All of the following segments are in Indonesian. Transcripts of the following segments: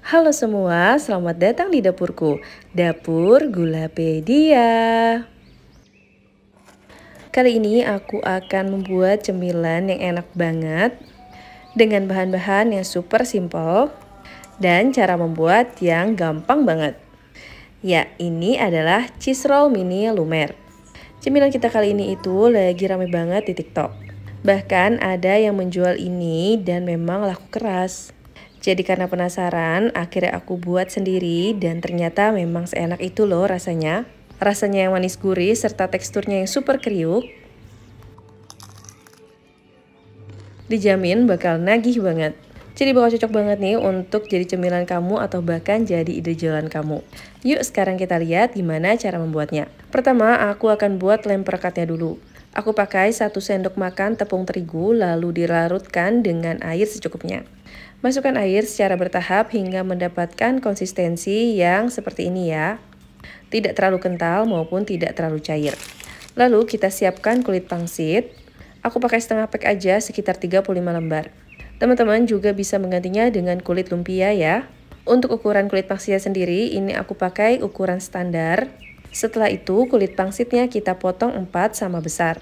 Halo semua, selamat datang di dapurku, dapur Gulapedia. Kali ini aku akan membuat cemilan yang enak banget dengan bahan-bahan yang super simple dan cara membuat yang gampang banget. Ya, ini adalah cheese roll mini lumer. Cemilan kita kali ini itu lagi rame banget di TikTok. Bahkan ada yang menjual ini dan memang laku keras. Jadi karena penasaran, akhirnya aku buat sendiri dan ternyata memang seenak itu loh rasanya. Rasanya yang manis gurih serta teksturnya yang super kriuk. Dijamin bakal nagih banget. Jadi bakal cocok banget nih untuk jadi cemilan kamu atau bahkan jadi ide jalan kamu. Yuk sekarang kita lihat gimana cara membuatnya. Pertama, aku akan buat lem perekatnya dulu. Aku pakai satu sendok makan tepung terigu lalu dilarutkan dengan air secukupnya. Masukkan air secara bertahap hingga mendapatkan konsistensi yang seperti ini ya. Tidak terlalu kental maupun tidak terlalu cair. Lalu kita siapkan kulit pangsit. Aku pakai setengah pack aja sekitar 35 lembar. Teman-teman juga bisa menggantinya dengan kulit lumpia ya. Untuk ukuran kulit pangsitnya sendiri ini aku pakai ukuran standar. Setelah itu kulit pangsitnya kita potong 4 sama besar.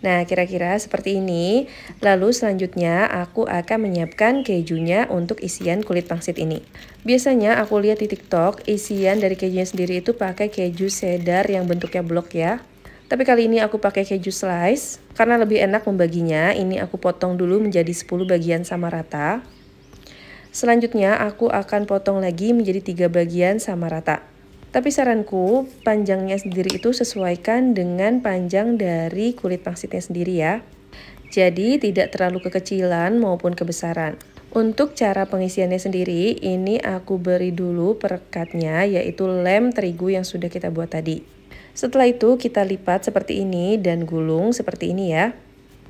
Nah, kira-kira seperti ini. Lalu selanjutnya aku akan menyiapkan kejunya untuk isian kulit pangsit ini. Biasanya aku lihat di TikTok, isian dari kejunya sendiri itu pakai keju cheddar yang bentuknya blok ya. Tapi kali ini aku pakai keju slice karena lebih enak membaginya. Ini aku potong dulu menjadi 10 bagian sama rata. Selanjutnya aku akan potong lagi menjadi 3 bagian sama rata. Tapi saranku, panjangnya sendiri itu sesuaikan dengan panjang dari kulit pangsitnya sendiri ya. Jadi tidak terlalu kekecilan maupun kebesaran. Untuk cara pengisiannya sendiri, ini aku beri dulu perekatnya, yaitu lem terigu yang sudah kita buat tadi. Setelah itu kita lipat seperti ini dan gulung seperti ini ya.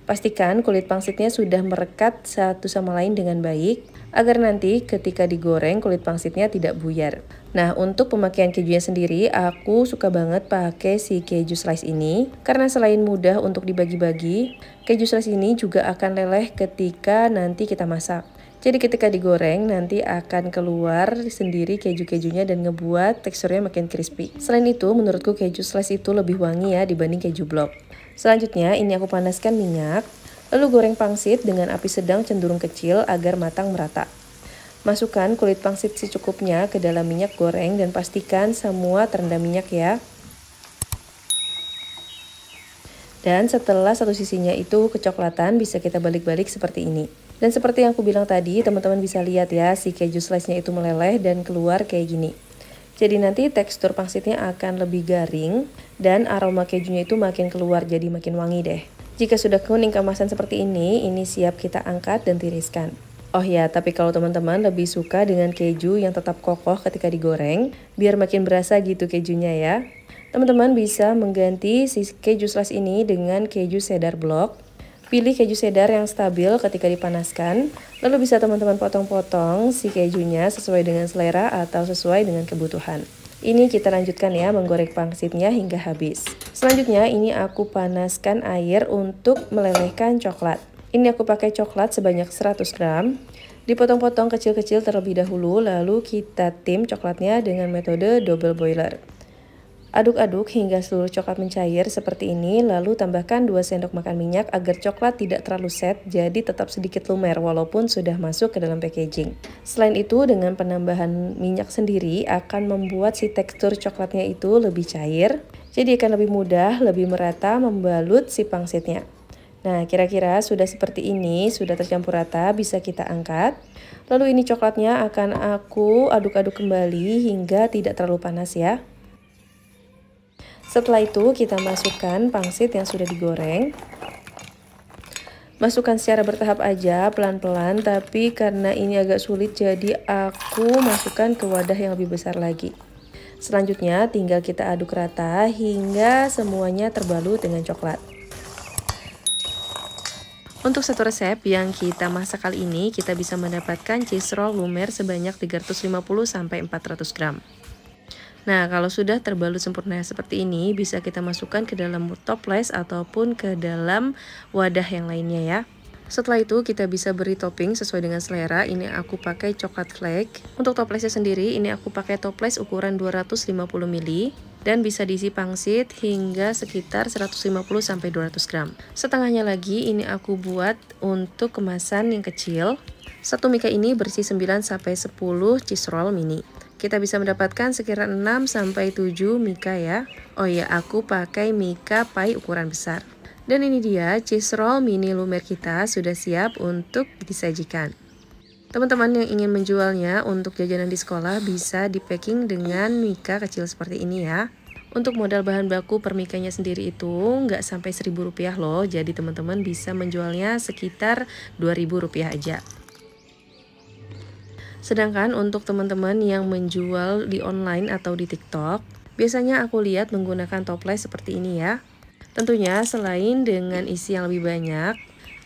Pastikan kulit pangsitnya sudah merekat satu sama lain dengan baik agar nanti ketika digoreng kulit pangsitnya tidak buyar. Nah, untuk pemakaian kejunya sendiri, aku suka banget pakai si keju slice ini karena selain mudah untuk dibagi-bagi, keju slice ini juga akan leleh ketika nanti kita masak. Jadi ketika digoreng nanti akan keluar sendiri keju-kejunya dan ngebuat teksturnya makin crispy. Selain itu menurutku keju slice itu lebih wangi ya dibanding keju blok. Selanjutnya ini aku panaskan minyak Lalu goreng pangsit dengan api sedang cenderung kecil agar matang merata. Masukkan kulit pangsit secukupnya ke dalam minyak goreng dan pastikan semua terendam minyak ya. Dan setelah satu sisinya itu kecoklatan bisa kita balik-balik seperti ini. Dan seperti yang aku bilang tadi, teman-teman bisa lihat ya si keju slice-nya itu meleleh dan keluar kayak gini. Jadi nanti tekstur pangsitnya akan lebih garing dan aroma kejunya itu makin keluar jadi makin wangi deh. Jika sudah kuning kemasan seperti ini, ini siap kita angkat dan tiriskan. Oh ya, tapi kalau teman-teman lebih suka dengan keju yang tetap kokoh ketika digoreng, biar makin berasa gitu kejunya ya. Teman-teman bisa mengganti si keju slice ini dengan keju cheddar block. Pilih keju cheddar yang stabil ketika dipanaskan, lalu bisa teman-teman potong-potong si kejunya sesuai dengan selera atau sesuai dengan kebutuhan. Ini kita lanjutkan ya menggoreng pangsitnya hingga habis. Selanjutnya ini aku panaskan air untuk melelehkan coklat. Ini aku pakai coklat sebanyak 100 gram. Dipotong-potong kecil-kecil terlebih dahulu lalu kita tim coklatnya dengan metode double boiler. Aduk-aduk hingga seluruh coklat mencair seperti ini, lalu tambahkan 2 sendok makan minyak agar coklat tidak terlalu set, jadi tetap sedikit lumer walaupun sudah masuk ke dalam packaging. Selain itu, dengan penambahan minyak sendiri akan membuat si tekstur coklatnya itu lebih cair, jadi akan lebih mudah, lebih merata membalut si pangsitnya. Nah, kira-kira sudah seperti ini, sudah tercampur rata, bisa kita angkat. Lalu ini coklatnya akan aku aduk-aduk kembali hingga tidak terlalu panas ya. Setelah itu kita masukkan pangsit yang sudah digoreng. Masukkan secara bertahap aja, pelan-pelan, tapi karena ini agak sulit jadi aku masukkan ke wadah yang lebih besar lagi. Selanjutnya tinggal kita aduk rata hingga semuanya terbalut dengan coklat. Untuk satu resep yang kita masak kali ini, kita bisa mendapatkan cheese roll lumer sebanyak 350-400 gram. Nah, kalau sudah terbalut sempurna seperti ini, bisa kita masukkan ke dalam toples ataupun ke dalam wadah yang lainnya ya. Setelah itu kita bisa beri topping sesuai dengan selera. Ini aku pakai coklat flake. Untuk toplesnya sendiri ini aku pakai toples ukuran 250 ml dan bisa diisi pangsit hingga sekitar 150 200 gram. Setengahnya lagi ini aku buat untuk kemasan yang kecil. Satu mika ini bersih 9 10 cheese roll mini. Kita bisa mendapatkan sekitar 6 sampai 7 mika ya. Oh ya, aku pakai mika pai ukuran besar. Dan ini dia cheese roll mini lumer kita sudah siap untuk disajikan. Teman-teman yang ingin menjualnya untuk jajanan di sekolah bisa di packing dengan mika kecil seperti ini ya. Untuk modal bahan baku permikanya sendiri itu nggak sampai seribu rupiah loh, jadi teman-teman bisa menjualnya sekitar dua ribu rupiah aja. Sedangkan untuk teman-teman yang menjual di online atau di TikTok, biasanya aku lihat menggunakan toples seperti ini ya. Tentunya selain dengan isi yang lebih banyak,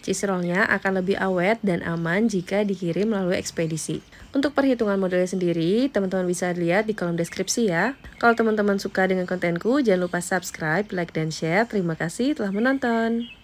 rollnya akan lebih awet dan aman jika dikirim melalui ekspedisi. Untuk perhitungan modelnya sendiri, teman-teman bisa lihat di kolom deskripsi ya. Kalau teman-teman suka dengan kontenku, jangan lupa subscribe, like, dan share. Terima kasih telah menonton.